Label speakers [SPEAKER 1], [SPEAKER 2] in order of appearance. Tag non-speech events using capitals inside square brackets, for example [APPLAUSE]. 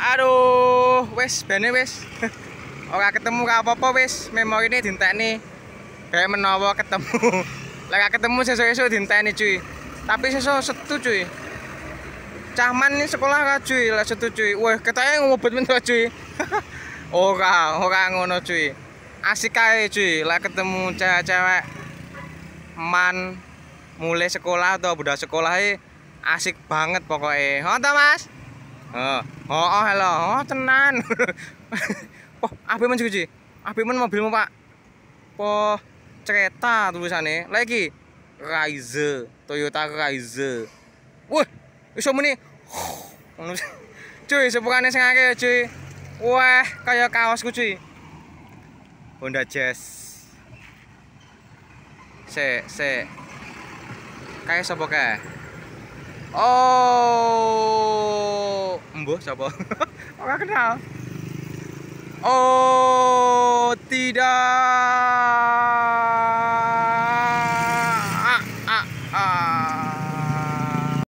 [SPEAKER 1] aduh wes bene wes [LAUGHS] ora ketemu gak apa-apa wes memori ini nih. kayak menawa ketemu lagi [LAUGHS] ketemu sesuai cinta nih, cuy tapi sesuai setu cuy Cahman ini sekolah kah cuy lah setu cuy wah ketanya ngobot mentok cuy [LAUGHS] ora ora ngono cuy asik aja cuy lah ketemu cewek-cewek man mulai sekolah atau budak sekolah asik banget pokoknya ngono mas oh halo oh, oh tenan oh [LAUGHS] apa men sih Apa men mobilmu pak po tulisan tulisannya lagi Rise Toyota Rise wah iso muni. [LAUGHS] cuy sepukane sing akeh cuy wah kayak kaosku cuy Honda
[SPEAKER 2] Jazz se se kayak sapa oh embo siapa orang kenal oh tidak